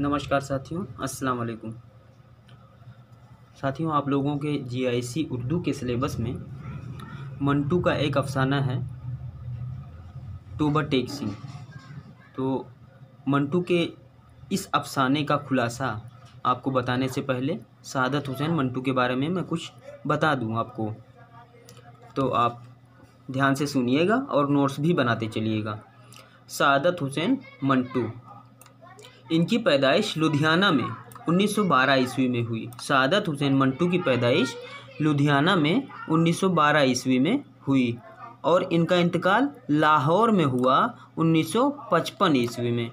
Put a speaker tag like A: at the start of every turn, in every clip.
A: नमस्कार साथियों अस्सलाम वालेकुम साथियों आप लोगों के जीआईसी उर्दू के सिलेबस में मंटू का एक अफसाना है टोबर टेक सिंह तो मंटू के इस अफसाने का खुलासा आपको बताने से पहले सादत हुसैन मंटू के बारे में मैं कुछ बता दूं आपको तो आप ध्यान से सुनिएगा और नोट्स भी बनाते चलिएगा सादत हुसैन मंटू इनकी पैदाइश लुधियाना में 1912 ईस्वी में हुई सादत हुसैन मंटू की पैदाइश लुधियाना में 1912 ईस्वी में हुई और इनका इंतकाल लाहौर में हुआ 1955 ईस्वी में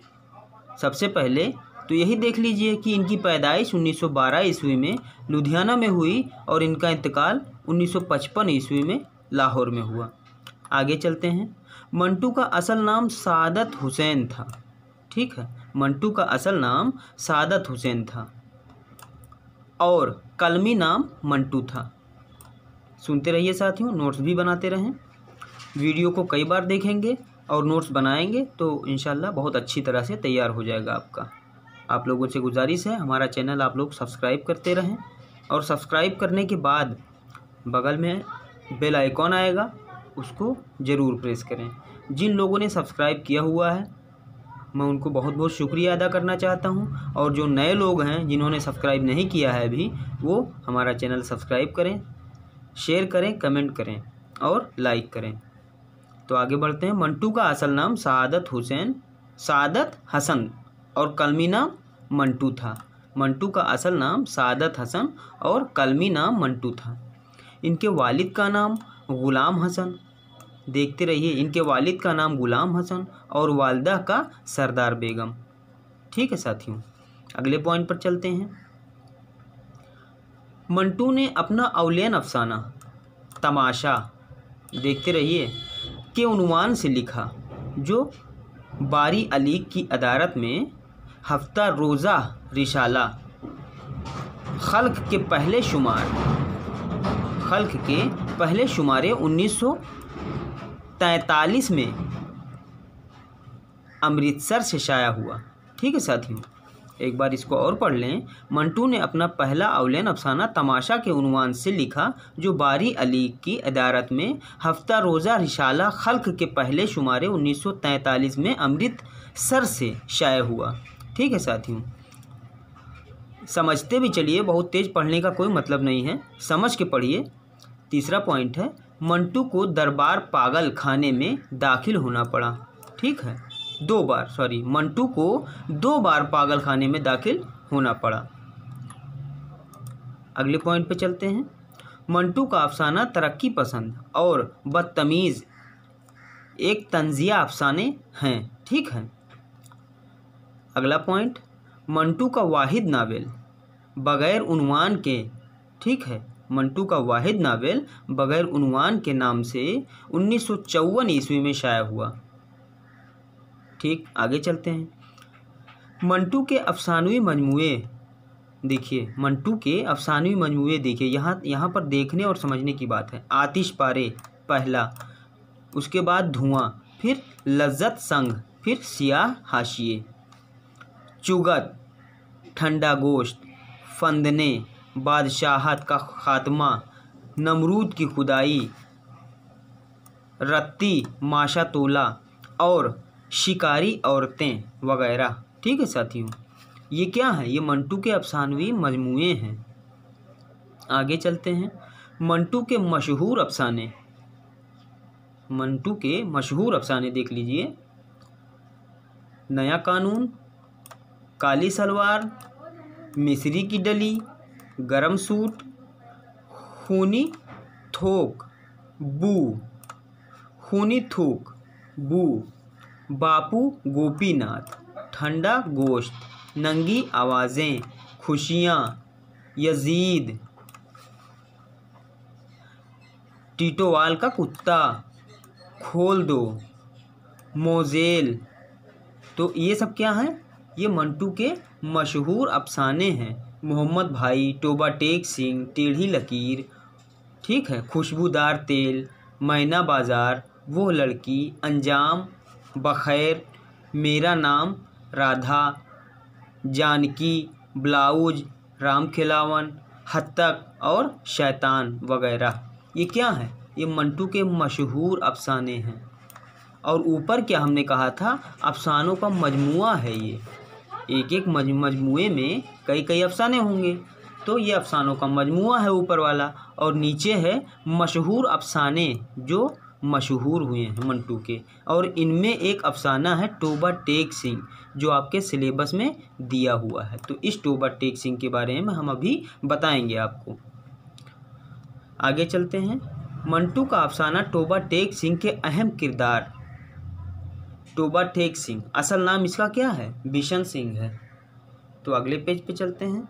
A: सबसे पहले तो यही देख लीजिए कि इनकी पैदाइश 1912 ईस्वी में लुधियाना में हुई और इनका इंतकाल 1955 ईस्वी में लाहौर में हुआ आगे चलते हैं मंटू का असल नाम सादत हुसैन था ठीक है मंटू का असल नाम सादत हुसैन था और कलमी नाम मंटू था सुनते रहिए साथियों नोट्स भी बनाते रहें वीडियो को कई बार देखेंगे और नोट्स बनाएंगे तो इन बहुत अच्छी तरह से तैयार हो जाएगा आपका आप लोगों से गुजारिश है हमारा चैनल आप लोग सब्सक्राइब करते रहें और सब्सक्राइब करने के बाद बगल में बेल आइकॉन आएगा उसको ज़रूर प्रेस करें जिन लोगों ने सब्सक्राइब किया हुआ है मैं उनको बहुत बहुत शुक्रिया अदा करना चाहता हूँ और जो नए लोग हैं जिन्होंने सब्सक्राइब नहीं किया है अभी वो हमारा चैनल सब्सक्राइब करें शेयर करें कमेंट करें और लाइक करें तो आगे बढ़ते हैं मंटू का असल नाम सदत हुसैन सदत हसन और कलमी नाम मंटू था मंटू का असल नाम सदत हसन और कलमी नाम मंटू था इनके वालिद का नाम ग़ुलाम हसन देखते रहिए इनके वालिद का नाम गुलाम हसन और वालदा का सरदार बेगम ठीक है साथियों अगले पॉइंट पर चलते हैं मंटू ने अपना अवलैन अफसाना तमाशा देखते रहिए के उनवान से लिखा जो बारी अली की अदारत में हफ्ता रोज़ा रिशाला खल्क के पहले शुमार खल्क के पहले शुमारे उन्नीस सौ तैतालीस में अमृतसर से शाया हुआ ठीक है साथियों एक बार इसको और पढ़ लें मंटू ने अपना पहला अवलन अफसाना तमाशा के उनवान से लिखा जो बारी अली की अदारत में हफ्ता रोज़ा रिशाला खल्क के पहले शुमारे 1943 में अमृतसर से शाये हुआ ठीक है साथियों समझते भी चलिए बहुत तेज़ पढ़ने का कोई मतलब नहीं है समझ के पढ़िए तीसरा पॉइंट है मंटू को दरबार पागल खाने में दाखिल होना पड़ा ठीक है दो बार सॉरी मंटू को दो बार पागल खाने में दाखिल होना पड़ा अगले पॉइंट पे चलते हैं मंटू का अफसाना तरक्की पसंद और बदतमीज़ एक तंजिया अफसाने हैं ठीक है अगला पॉइंट मंटू का वाहिद नावल बग़ैर उनवान के ठीक है मंटू का वाहिद नावल बगैर उनवान के नाम से उन्नीस ईस्वी में शाया हुआ ठीक आगे चलते हैं मंटू के अफसानवी मजमु देखिए मंटू के अफसानवी मजमू देखिए यहाँ यहाँ पर देखने और समझने की बात है आतिश पारे पहला उसके बाद धुआं फिर लज्जत संग फिर सियाह हाशिए चुगत ठंडा गोश्त फंदने बादशाहत का खात्मा नमरूद की खुदाई रत्ती माशा तोला और शिकारी औरतें वगैरह ठीक है साथियों ये क्या है ये मंटू के अफसानवी मजमू हैं आगे चलते हैं मंटू के मशहूर अफसाने मंटू के मशहूर अफसाने देख लीजिए नया कानून काली सलवार मिसरी की डली गरम सूट खूनी थोक बू खूनी थोक बू बापू गोपीनाथ ठंडा गोश्त नंगी आवाज़ें खुशियाँ यजीद टीटोवाल का कुत्ता खोल दो मोजेल तो ये सब क्या हैं ये मंटू के मशहूर अफसाने हैं मोहम्मद भाई टोबा टेक सिंह टेढ़ी लकीर ठीक है खुशबूदार तेल मैना बाज़ार वो लड़की अंजाम बखैर मेरा नाम राधा जानकी ब्लाउज राम खिलावन हत्तक और शैतान वगैरह ये क्या है ये मंटू के मशहूर अफसाने हैं और ऊपर क्या हमने कहा था अफसानों का मजमू है ये एक एक मजमू में कई कई अफसाने होंगे तो ये अफसानों का मजमु है ऊपर वाला और नीचे है मशहूर अफसाने जो मशहूर हुए हैं मंटू के और इनमें एक अफसाना है टोबा टेक सिंह जो आपके सिलेबस में दिया हुआ है तो इस टोबा टेक सिंह के बारे में हम अभी बताएंगे आपको आगे चलते हैं मंटू का अफसाना टोबा टेक सिंह के अहम किरदार टोबा टेक सिंह असल नाम इसका क्या है बिशन सिंह है तो अगले पेज पे चलते हैं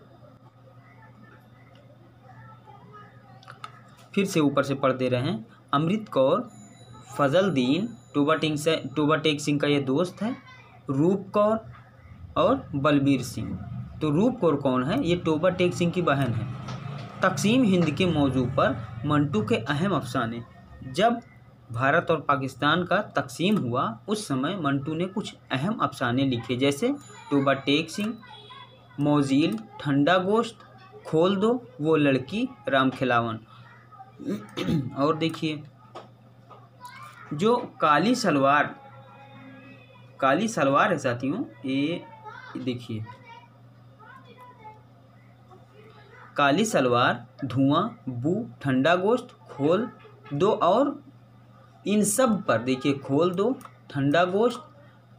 A: फिर से ऊपर से पढ़ दे रहे हैं अमृत कौर टोबा टिंग से टेक सिंह का ये दोस्त है रूप कौर और बलबीर सिंह तो रूप कौर कौन है ये टोबा टेक सिंह की बहन है तकसीम हिंद के मौजू पर मंटू के अहम अफसाने जब भारत और पाकिस्तान का तकसीम हुआ उस समय मंटू ने कुछ अहम अफसाने लिखे जैसे टोबा टेक सिंह मोजील ठंडा गोश्त खोल दो वो लड़की राम खिलावन और देखिए जो काली सलवार काली सलवार है साथियों ये देखिए काली सलवार धुआं बू ठंडा गोश्त खोल दो और इन सब पर देखिए खोल दो ठंडा गोश्त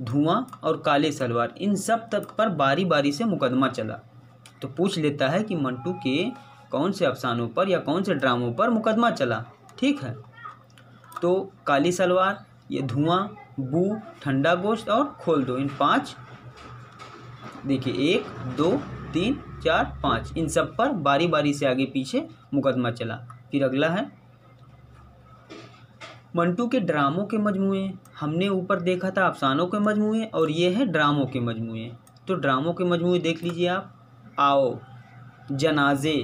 A: धुआं और काले सलवार इन सब तक पर बारी बारी से मुकदमा चला तो पूछ लेता है कि मंटू के कौन से अफसानों पर या कौन से ड्रामों पर मुकदमा चला ठीक है तो काली सलवार ये धुआं बू ठंडा गोश्त और खोल दो इन पांच देखिए एक दो तीन चार पाँच इन सब पर बारी बारी से आगे पीछे मुकदमा चला फिर अगला है मंटू के ड्रामों के मजमू हमने ऊपर देखा था अफसानों के मजमू और ये है ड्रामों के मजमू तो ड्रामों के मजमू देख लीजिए आप आओ जनाजे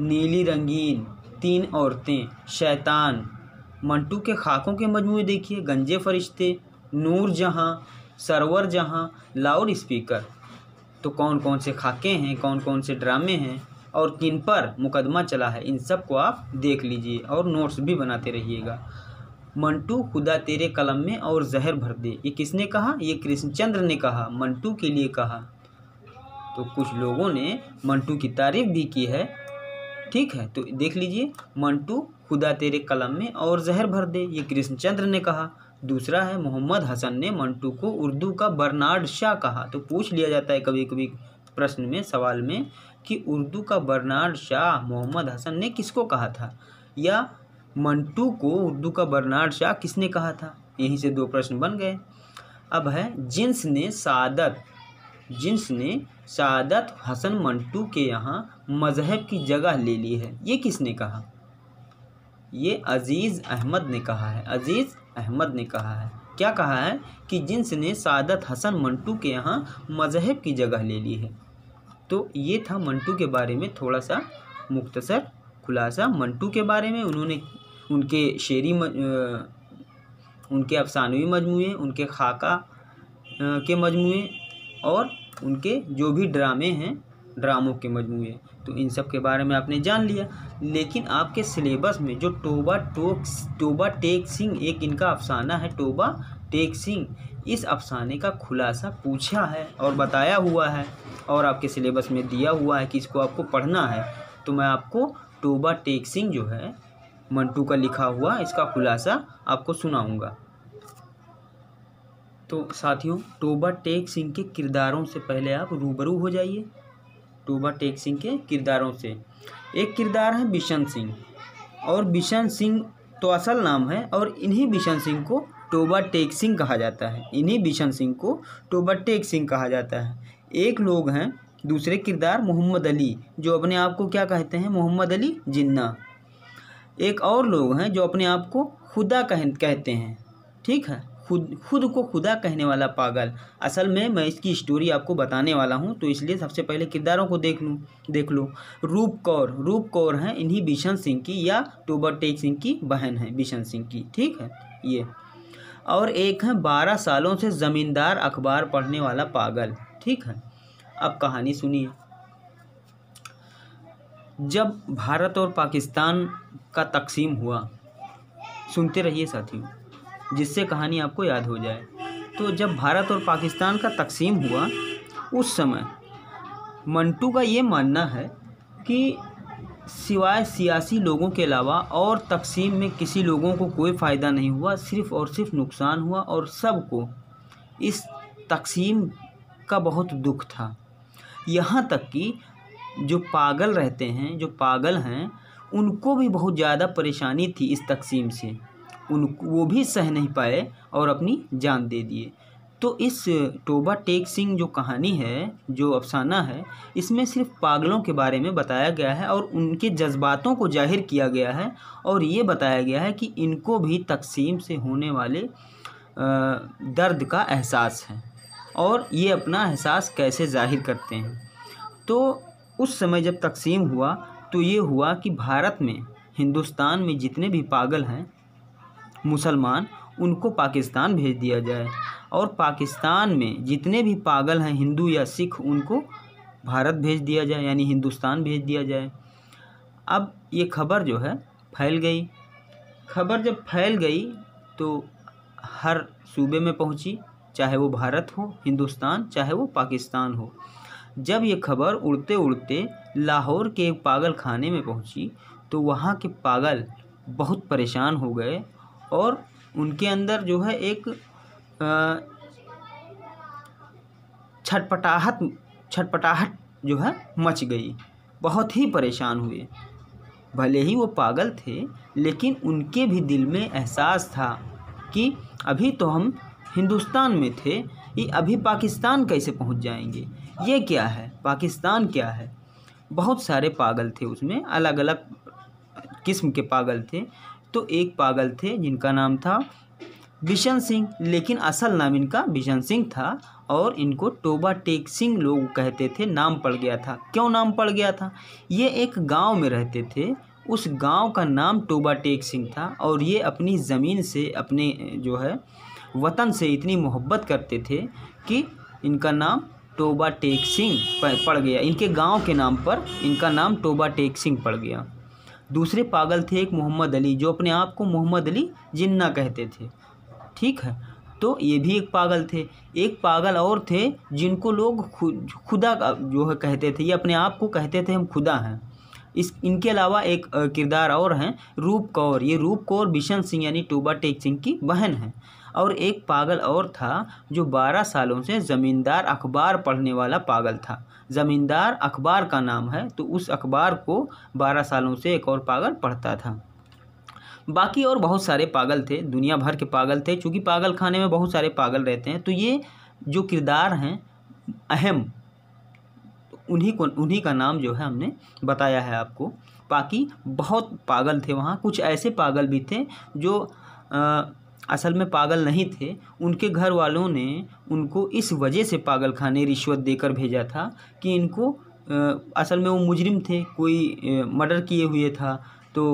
A: नीली रंगीन तीन औरतें शैतान मंटू के खाकों के मजमू देखिए गंजे फरिश्ते नूर जहाँ सरवर जहाँ लाउड स्पीकर तो कौन कौन से खाके हैं कौन कौन से ड्रामे हैं और किन पर मुकदमा चला है इन सब को आप देख लीजिए और नोट्स भी बनाते रहिएगा मंटू खुदा तेरे कलम में और जहर भर दे ये किसने कहा ये कृष्णचंद्र ने कहा मंटू के लिए कहा तो कुछ लोगों ने मंटू की तारीफ भी की है ठीक है तो देख लीजिए मंटू खुदा तेरे कलम में और जहर भर दे ये कृष्णचंद्र ने कहा दूसरा है मोहम्मद हसन ने मंटू को उर्दू का बर्नार्ड शाह कहा तो पूछ लिया जाता है कभी कभी प्रश्न में सवाल में कि उर्दू का बर्नार्ड शाह मोहम्मद हसन ने किसको कहा था या मंटू को उर्दू का बर्नाड शाह किसने कहा था यहीं से दो प्रश्न बन गए अब है जिन्स ने सादत जिन्स ने सादत हसन मंटू के यहाँ मजहब की जगह ले ली है ये किसने कहा ये अजीज़ अहमद ने कहा है अजीज़ अहमद ने कहा है क्या कहा है कि जिन्स ने सादत हसन मंटू के यहाँ मजहब की जगह ले ली है तो ये था मंटू के बारे में थोड़ा सा मुख्तसर खुलासा मंटू के बारे में उन्होंने उनके शेरी उनके अफसानवी मजमू उनके खाका के मजमू और उनके जो भी ड्रामे हैं ड्रामों के मजमू तो इन सब के बारे में आपने जान लिया लेकिन आपके सिलेबस में जो टोबा टोक टोबा टेक सिंह एक इनका अफसाना है टोबा टेक सिंह इस अफसाने का खुलासा पूछा है और बताया हुआ है और आपके सिलेबस में दिया हुआ है कि इसको आपको पढ़ना है तो मैं आपको टोबा टेक सिंह जो है मंटू का लिखा हुआ इसका खुलासा आपको सुनाऊंगा तो साथियों टोबा टेक सिंह के किरदारों से पहले आप रूबरू हो जाइए टोबा टेक सिंह के किरदारों से एक किरदार है बिशन सिंह और बिशन सिंह तो असल नाम है और इन्हीं बिशन सिंह को टोबा टेक सिंह कहा जाता है इन्हीं बिशन सिंह को टोबा टेक सिंह कहा जाता है एक लोग हैं दूसरे किरदार मोहम्मद अली जो अपने आप को क्या कहते हैं मोहम्मद अली जिन्ना एक और लोग हैं जो अपने आप को खुदा कह कहते हैं ठीक है खुद खुद को खुदा कहने वाला पागल असल में मैं इसकी स्टोरी आपको बताने वाला हूँ तो इसलिए सबसे पहले किरदारों को देख लूँ देख लो रूप कौर रूप कौर हैं इन्हीं बिशन सिंह की या टोबर टेक सिंह की बहन है बिशन सिंह की ठीक है ये और एक है बारह सालों से ज़मींदार अखबार पढ़ने वाला पागल ठीक है अब कहानी सुनिए जब भारत और पाकिस्तान का तकसीम हुआ सुनते रहिए साथियों जिससे कहानी आपको याद हो जाए तो जब भारत और पाकिस्तान का तकसीम हुआ उस समय मंटू का ये मानना है कि सिवाय सियासी लोगों के अलावा और तकसीम में किसी लोगों को कोई फ़ायदा नहीं हुआ सिर्फ़ और सिर्फ नुकसान हुआ और सबको इस तकसीम का बहुत दुख था यहाँ तक कि जो पागल रहते हैं जो पागल हैं उनको भी बहुत ज़्यादा परेशानी थी इस तकसीम से उन वो भी सह नहीं पाए और अपनी जान दे दिए तो इस टोबा टेक सिंह जो कहानी है जो अफसाना है इसमें सिर्फ पागलों के बारे में बताया गया है और उनके जज्बातों को जाहिर किया गया है और ये बताया गया है कि इनको भी तकसीम से होने वाले दर्द का एहसास है और ये अपना एहसास कैसे जाहिर करते हैं तो उस समय जब तकसीम हुआ तो ये हुआ कि भारत में हिंदुस्तान में जितने भी पागल हैं मुसलमान उनको पाकिस्तान भेज दिया जाए और पाकिस्तान में जितने भी पागल हैं हिंदू या सिख उनको भारत भेज दिया जाए यानी हिंदुस्तान भेज दिया जाए अब ये खबर जो है फैल गई खबर जब फैल गई तो हर सूबे में पहुंची चाहे वो भारत हो हिंदुस्तान चाहे वो पाकिस्तान हो जब ये खबर उड़ते उड़ते लाहौर के एक पागल खाने में पहुंची तो वहाँ के पागल बहुत परेशान हो गए और उनके अंदर जो है एक छटपटाहट छटपटाहट जो है मच गई बहुत ही परेशान हुए भले ही वो पागल थे लेकिन उनके भी दिल में एहसास था कि अभी तो हम हिंदुस्तान में थे ये अभी पाकिस्तान कैसे पहुंच जाएंगे ये क्या है पाकिस्तान क्या है बहुत सारे पागल थे उसमें अलग अलग किस्म के पागल थे तो एक पागल थे जिनका नाम था बिशन सिंह लेकिन असल नाम इनका बिशन सिंह था और इनको टोबा टेक सिंह लोग कहते थे नाम पड़ गया था क्यों नाम पड़ गया था ये एक गांव में रहते थे उस गांव का नाम टोबा टेक सिंह था और ये अपनी ज़मीन से अपने जो है वतन से इतनी मोहब्बत करते थे कि इनका नाम टोबा टेक सिंह पड़ गया इनके गांव के नाम पर इनका नाम टोबा टेक सिंह पड़ गया दूसरे पागल थे एक मोहम्मद अली जो अपने आप को मोहम्मद अली जिन्ना कहते थे ठीक है तो ये भी एक पागल थे एक पागल और थे जिनको लोग खुदा जो है कहते थे ये अपने आप को कहते थे हम खुदा हैं इस इनके अलावा एक किरदार और हैं रूप कौर ये रूप कौर बिशन सिंह यानी टोबा टेक सिंह की बहन हैं और एक पागल और था जो बारह सालों से ज़मींदार अखबार पढ़ने वाला पागल था ज़मींदार अखबार का नाम है तो उस अखबार को बारह सालों से एक और पागल पढ़ता था बाकी और बहुत सारे पागल थे दुनिया भर के पागल थे चूँकि पागल खाने में बहुत सारे पागल रहते हैं तो ये जो किरदार हैं अहम उन्हीं को उन्हीं का नाम जो है हमने बताया है आपको बाकी बहुत पागल थे वहाँ कुछ ऐसे पागल भी थे जो आ, असल में पागल नहीं थे उनके घर वालों ने उनको इस वजह से पागल खाने रिश्वत देकर भेजा था कि इनको असल में वो मुजरिम थे कोई मर्डर किए हुए था तो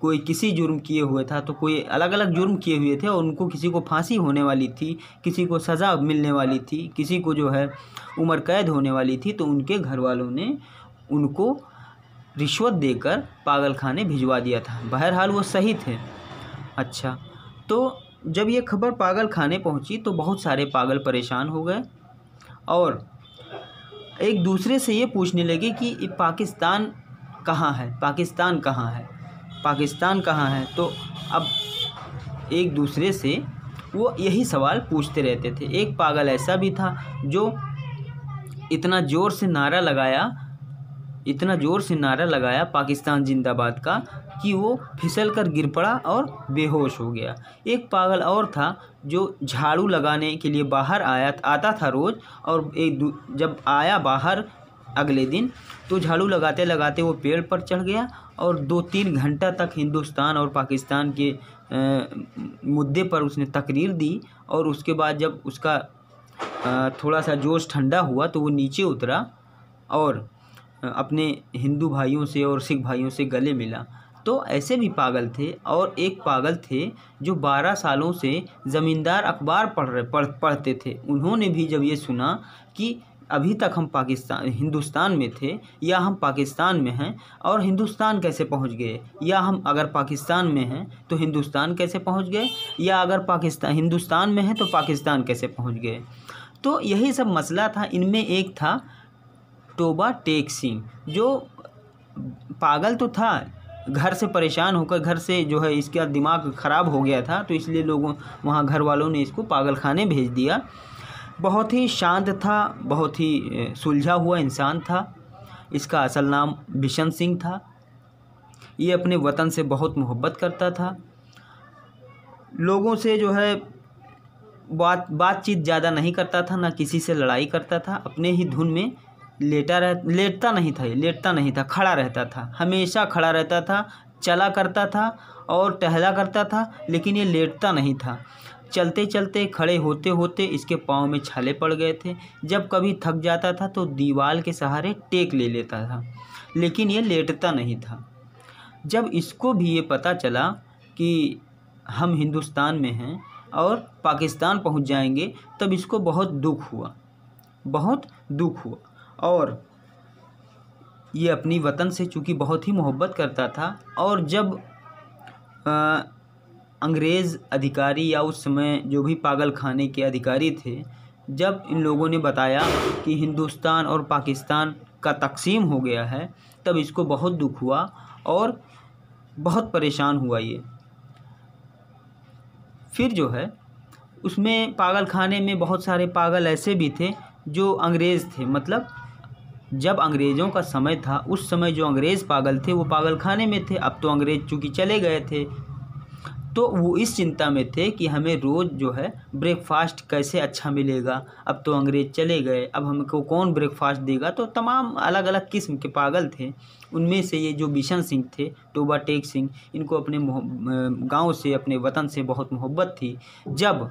A: कोई किसी जुर्म किए हुए था तो कोई अलग अलग जुर्म किए हुए थे और उनको किसी को फांसी होने वाली थी किसी को सज़ा मिलने वाली थी किसी को जो है उम्र कैद होने वाली थी तो उनके घर वालों ने उनको रिश्वत देकर पागल खाने भिजवा दिया था बहरहाल वो सही थे अच्छा तो जब ये खबर पागल खाने पहुंची तो बहुत सारे पागल परेशान हो गए और एक दूसरे से ये पूछने लगे कि पाकिस्तान कहाँ है पाकिस्तान कहाँ है पाकिस्तान कहाँ है तो अब एक दूसरे से वो यही सवाल पूछते रहते थे एक पागल ऐसा भी था जो इतना ज़ोर से नारा लगाया इतना ज़ोर से नारा लगाया पाकिस्तान जिंदाबाद का कि वो फिसल कर गिर पड़ा और बेहोश हो गया एक पागल और था जो झाड़ू लगाने के लिए बाहर आया आता था रोज़ और एक जब आया बाहर अगले दिन तो झाड़ू लगाते लगाते वो पेड़ पर चढ़ गया और दो तीन घंटा तक हिंदुस्तान और पाकिस्तान के मुद्दे पर उसने तकरीर दी और उसके बाद जब उसका थोड़ा सा जोश ठंडा हुआ तो वो नीचे उतरा और अपने हिंदू भाइयों से और सिख भाइयों से गले मिला तो ऐसे भी पागल थे और एक पागल थे जो बारह सालों से ज़मींदार अखबार पढ़ रहे पढ़ पढ़ते थे उन्होंने भी जब ये सुना कि अभी तक हम पाकिस्तान हिंदुस्तान में थे या हम पाकिस्तान में हैं और हिंदुस्तान कैसे पहुंच गए या हम अगर पाकिस्तान में हैं तो हिंदुस्तान कैसे पहुंच गए या अगर पाकिस्तान हिंदुस्तान में हैं तो पाकिस्तान कैसे पहुंच गए तो यही सब मसला था इनमें एक था टोबा टेक सिंह जो पागल तो था घर से परेशान होकर घर से जो है इसका दिमाग ख़राब हो गया था तो इसलिए लोगों वहाँ घर वालों ने इसको पागल खाने भेज दिया बहुत ही शांत था बहुत ही सुलझा हुआ इंसान था इसका असल नाम बिशन सिंह था ये अपने वतन से बहुत मोहब्बत करता था लोगों से जो है बात बातचीत ज़्यादा नहीं करता था ना किसी से लड़ाई करता था अपने ही धुन में लेटा रह लेटता नहीं था लेटता नहीं था खड़ा रहता था हमेशा खड़ा रहता था चला करता था और टहला करता था लेकिन ये लेटता नहीं था चलते चलते खड़े होते होते इसके पाँव में छाले पड़ गए थे जब कभी थक जाता था तो दीवार के सहारे टेक ले लेता था लेकिन ये लेटता नहीं था जब इसको भी ये पता चला कि हम हिंदुस्तान में हैं और पाकिस्तान पहुंच जाएंगे तब इसको बहुत दुख हुआ बहुत दुख हुआ और ये अपनी वतन से चूँकि बहुत ही मोहब्बत करता था और जब आ, अंग्रेज़ अधिकारी या उस समय जो भी पागल खाने के अधिकारी थे जब इन लोगों ने बताया कि हिंदुस्तान और पाकिस्तान का तकसीम हो गया है तब इसको बहुत दुख हुआ और बहुत परेशान हुआ ये फिर जो है उसमें पागल खाने में बहुत सारे पागल ऐसे भी थे जो अंग्रेज़ थे मतलब जब अंग्रेज़ों का समय था उस समय जो अंग्रेज़ पागल थे वो पागल खाने में थे अब तो अंग्रेज़ चूँकि चले गए थे तो वो इस चिंता में थे कि हमें रोज़ जो है ब्रेकफास्ट कैसे अच्छा मिलेगा अब तो अंग्रेज़ चले गए अब हमको कौन ब्रेकफास्ट देगा तो तमाम अलग अलग किस्म के पागल थे उनमें से ये जो बिशन सिंह थे टोबा टेक सिंह इनको अपने गांव से अपने वतन से बहुत मोहब्बत थी जब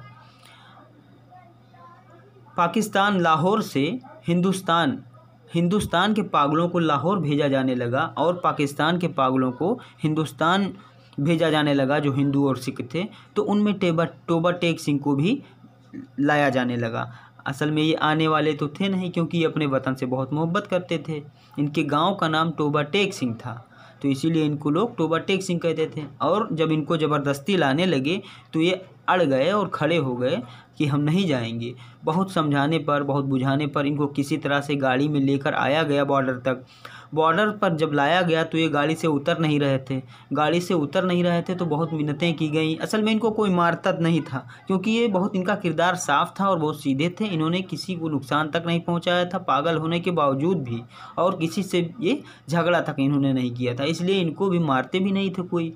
A: पाकिस्तान लाहौर से हिंदुस्तान हिंदुस्तान के पागलों को लाहौर भेजा जाने लगा और पाकिस्तान के पागलों को हिंदुस्तान भेजा जाने लगा जो हिंदू और सिख थे तो उनमें टेबा टोबा टेक सिंह को भी लाया जाने लगा असल में ये आने वाले तो थे नहीं क्योंकि ये अपने वतन से बहुत मोहब्बत करते थे इनके गांव का नाम टोबा टेक सिंह था तो इसीलिए इनको लोग टोबा टेक सिंह कहते थे और जब इनको ज़बरदस्ती लाने लगे तो ये अड़ गए और खड़े हो गए कि हम नहीं जाएंगे बहुत समझाने पर बहुत बुझाने पर इनको किसी तरह से गाड़ी में लेकर आया गया बॉर्डर तक बॉर्डर पर जब लाया गया तो ये गाड़ी से उतर नहीं रहे थे गाड़ी से उतर नहीं रहे थे तो बहुत मिन्नतें की गई असल में इनको कोई मारता नहीं था क्योंकि ये बहुत इनका किरदार साफ था और बहुत सीधे थे इन्होंने किसी को नुकसान तक नहीं पहुंचाया था पागल होने के बावजूद भी और किसी से ये झगड़ा तक इन्होंने नहीं किया था इसलिए इनको भी मारते भी नहीं थे कोई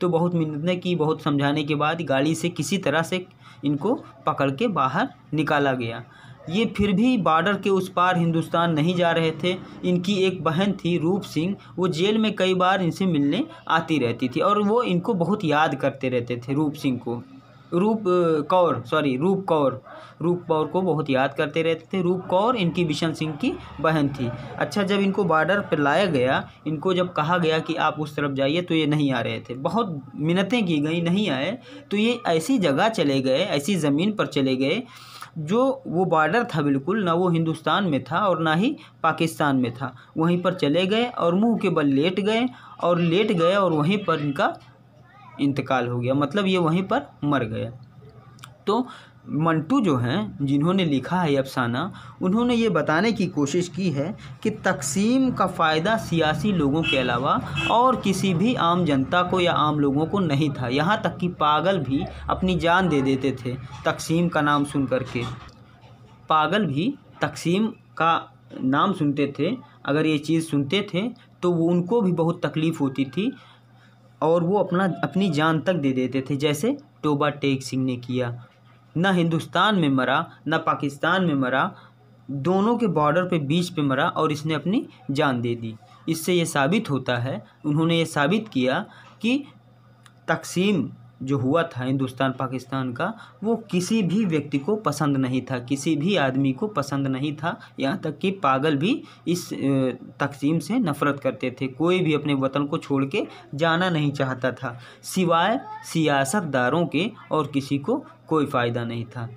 A: तो बहुत मिन्नतें की बहुत समझाने के बाद गाड़ी से किसी तरह से इनको पकड़ के बाहर निकाला गया ये फिर भी बॉर्डर के उस पार हिंदुस्तान नहीं जा रहे थे इनकी एक बहन थी रूप सिंह वो जेल में कई बार इनसे मिलने आती रहती थी और वो इनको बहुत याद करते रहते थे रूप सिंह को रूप कौर सॉरी रूप कौर रूप कौर को बहुत याद करते रहते थे रूप कौर इनकी बिशन सिंह की बहन थी अच्छा जब इनको बॉर्डर पर लाया गया इनको जब कहा गया कि आप उस तरफ जाइए तो ये नहीं आ रहे थे बहुत मिन्नतें की गई नहीं आए तो ये ऐसी जगह चले गए ऐसी ज़मीन पर चले गए जो वो बॉर्डर था बिल्कुल ना वो हिंदुस्तान में था और ना ही पाकिस्तान में था वहीं पर चले गए और मुंह के बल लेट गए और लेट गए और वहीं पर इनका इंतकाल हो गया मतलब ये वहीं पर मर गया तो मंटू जो हैं जिन्होंने लिखा है अफसाना उन्होंने ये बताने की कोशिश की है कि तकसीम का फ़ायदा सियासी लोगों के अलावा और किसी भी आम जनता को या आम लोगों को नहीं था यहाँ तक कि पागल भी अपनी जान दे देते थे तकसीम का नाम सुन कर के पागल भी तकसीम का नाम सुनते थे अगर ये चीज़ सुनते थे तो वो उनको भी बहुत तकलीफ़ होती थी और वो अपना अपनी जान तक दे देते थे जैसे टोबा टेक सिंह ने किया ना हिंदुस्तान में मरा ना पाकिस्तान में मरा दोनों के बॉर्डर पे बीच पे मरा और इसने अपनी जान दे दी इससे ये साबित होता है उन्होंने ये साबित किया कि तकसीम जो हुआ था हिंदुस्तान पाकिस्तान का वो किसी भी व्यक्ति को पसंद नहीं था किसी भी आदमी को पसंद नहीं था यहाँ तक कि पागल भी इस तकसीम से नफ़रत करते थे कोई भी अपने वतन को छोड़ के जाना नहीं चाहता था सिवाय सियासतदारों के और किसी को कोई फ़ायदा नहीं था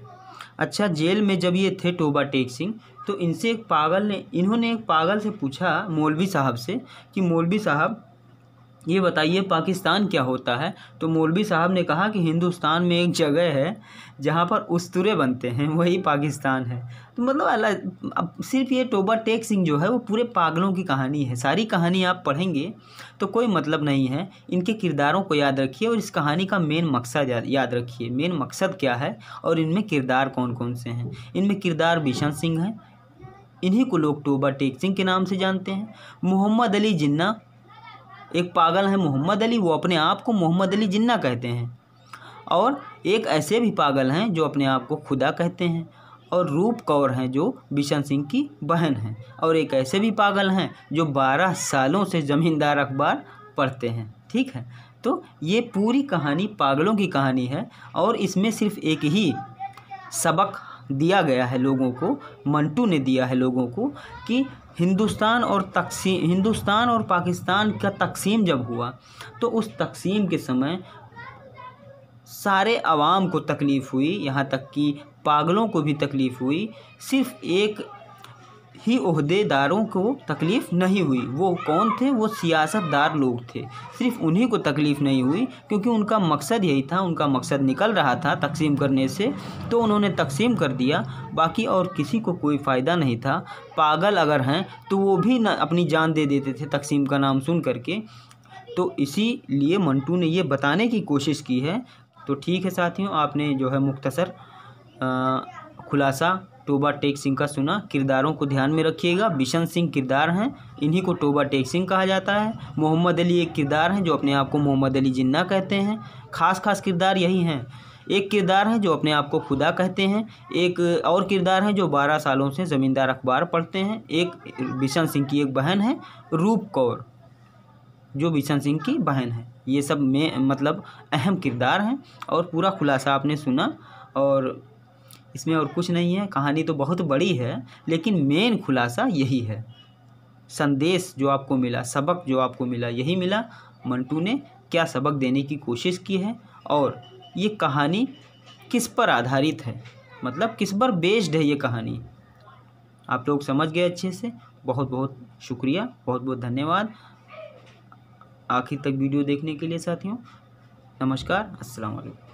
A: अच्छा जेल में जब ये थे टोबा टेक सिंह तो इनसे एक पागल ने इन्होंने एक पागल से पूछा मौलवी साहब से कि मौलवी साहब ये बताइए पाकिस्तान क्या होता है तो मौलवी साहब ने कहा कि हिंदुस्तान में एक जगह है जहाँ पर उस्तुरे बनते हैं वही पाकिस्तान है तो मतलब अल्लाह अब सिर्फ ये टोबा टेक सिंह जो है वो पूरे पागलों की कहानी है सारी कहानी आप पढ़ेंगे तो कोई मतलब नहीं है इनके किरदारों को याद रखिए और इस कहानी का मेन मकसद याद रखिए मेन मकसद क्या है और इनमें किरदार कौन कौन से हैं इनमें किरदार बिशन सिंह हैं इन्हीं को लोग टोबा टेक सिंह के नाम से जानते हैं मोहम्मद अली जिन्ना एक पागल है मोहम्मद अली वो अपने आप को मोहम्मद अली जिन्ना कहते हैं और एक ऐसे भी पागल हैं जो अपने आप को खुदा कहते हैं और रूप कौर हैं जो बिशन सिंह की बहन हैं और एक ऐसे भी पागल हैं जो बारह सालों से ज़मींदार अखबार पढ़ते हैं ठीक है तो ये पूरी कहानी पागलों की कहानी है और इसमें सिर्फ एक ही सबक दिया गया है लोगों को मंटू ने दिया है लोगों को कि हिंदुस्तान और तकसी हिंदुस्तान और पाकिस्तान का तकसीम जब हुआ तो उस तकसीम के समय सारे आवाम को तकलीफ़ हुई यहाँ तक कि पागलों को भी तकलीफ़ हुई सिर्फ़ एक ही अहदेदारों को तकलीफ़ नहीं हुई वो कौन थे वो सियासतदार लोग थे सिर्फ उन्हीं को तकलीफ़ नहीं हुई क्योंकि उनका मकसद यही था उनका मकसद निकल रहा था तकसीम करने से तो उन्होंने तकसीम कर दिया बाकी और किसी को कोई फ़ायदा नहीं था पागल अगर हैं तो वो भी न अपनी जान दे देते थे तकसीम का नाम सुन करके तो इसी लिए मंटू ने ये बताने की कोशिश की है तो ठीक है साथियों आपने जो है मुख्तसर खुलासा टोबा टेक सिंह का सुना किरदारों को ध्यान में रखिएगा बिशन सिंह किरदार हैं इन्हीं को टोबा टेक सिंह कहा जाता है मोहम्मद अली एक किरदार हैं जो अपने आप को मोहम्मद अली जिन्ना कहते हैं खास खास किरदार यही हैं एक किरदार हैं जो अपने आप को खुदा कहते हैं एक और किरदार हैं जो बारह सालों से ज़मींदार अखबार पढ़ते हैं एक बिशन सिंह की एक बहन है रूप कौर जो बिशन सिंह की बहन है ये सब में मतलब अहम किरदार हैं और पूरा खुलासा आपने सुना और इसमें और कुछ नहीं है कहानी तो बहुत बड़ी है लेकिन मेन खुलासा यही है संदेश जो आपको मिला सबक जो आपको मिला यही मिला मंटू ने क्या सबक देने की कोशिश की है और ये कहानी किस पर आधारित है मतलब किस पर बेस्ड है ये कहानी आप लोग समझ गए अच्छे से बहुत बहुत शुक्रिया बहुत बहुत धन्यवाद आखिर तक वीडियो देखने के लिए साथियों नमस्कार अस्सलाम वालेकुम